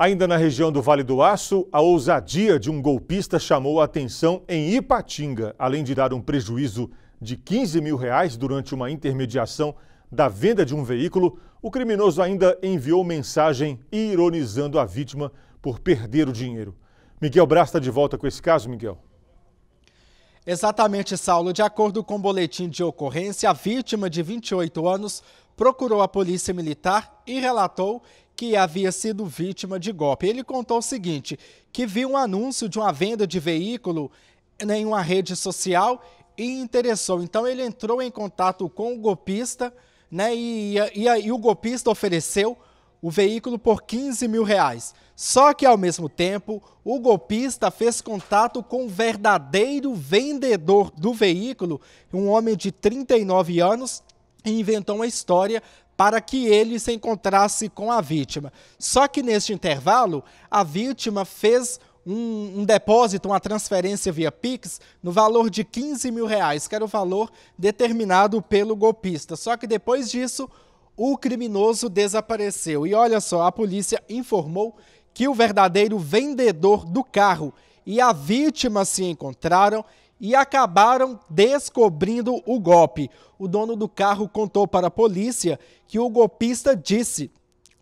Ainda na região do Vale do Aço, a ousadia de um golpista chamou a atenção em Ipatinga, além de dar um prejuízo de 15 mil reais durante uma intermediação da venda de um veículo. O criminoso ainda enviou mensagem ironizando a vítima por perder o dinheiro. Miguel Braz está de volta com esse caso, Miguel. Exatamente, Saulo. De acordo com o boletim de ocorrência, a vítima de 28 anos procurou a polícia militar e relatou que havia sido vítima de golpe. Ele contou o seguinte: que viu um anúncio de uma venda de veículo em uma rede social e interessou. Então ele entrou em contato com o golpista, né? E, e, e o golpista ofereceu o veículo por 15 mil reais. Só que ao mesmo tempo, o golpista fez contato com o verdadeiro vendedor do veículo, um homem de 39 anos, e inventou uma história para que ele se encontrasse com a vítima. Só que neste intervalo, a vítima fez um, um, depósito, uma transferência via Pix, no valor de 15 mil reais, que era o valor determinado pelo golpista. Só que depois disso, o criminoso desapareceu. E olha só, a polícia informou que o verdadeiro vendedor do carro e a vítima se encontraram e acabaram descobrindo o golpe. O dono do carro contou para a polícia que o golpista disse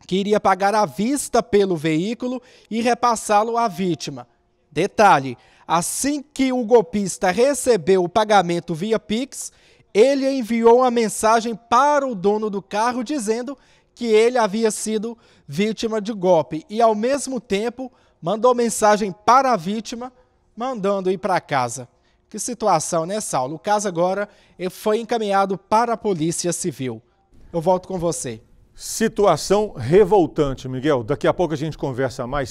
que iria pagar à vista pelo veículo e repassá-lo à vítima. Detalhe: assim que o golpista recebeu o pagamento via Pix, ele enviou uma mensagem para o dono do carro dizendo que ele havia sido vítima de golpe e, ao mesmo tempo, mandou mensagem para a vítima mandando ir para casa. Que situação, né, Saulo? O caso agora foi encaminhado para a Polícia Civil. Eu volto com você. Situação revoltante, Miguel. Daqui a pouco a gente conversa mais.